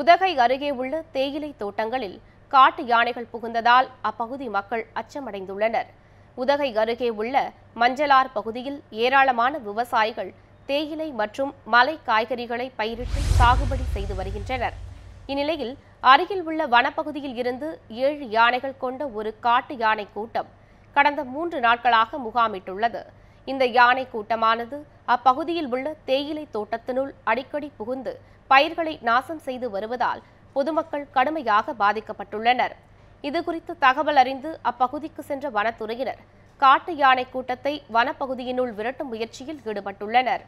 உதகை அருகே உள்ள தேயிலை தோட்டங்களில் காட்டு யானைகள் புகுந்ததால் அப்பகுதி மக்கள் அச்சமடைந்துள்ளனர் உதகை அருகே உள்ள மஞ்சளார் பகுதியில் ஏராளமான விவசாயிகள் தேயிலை மற்றும் மலை காய்கறிகளை பயிரிட்டு சாகுபடி செய்து வருகின்றனர் இந்நிலையில் அருகில் உள்ள வனப்பகுதியில் இருந்து ஏழு யானைகள் கொண்ட ஒரு காட்டு யானை கூட்டம் கடந்த மூன்று நாட்களாக முகாமிட்டுள்ளது இந்த யானை கூட்டமானது அப்பகுதியில் உள்ள தேயிலை தோட்டத்தினுள் அடிக்கடி புகுந்து பயிர்களை நாசம் செய்து வருவதால் பொதுமக்கள் கடுமையாக பாதிக்கப்பட்டுள்ளனர் இதுகுறித்து தகவல் அறிந்து அப்பகுதிக்கு சென்ற வனத்துறையினர் காட்டு யானை கூட்டத்தை வனப்பகுதியினுள் விரட்டும் முயற்சியில் ஈடுபட்டுள்ளனர்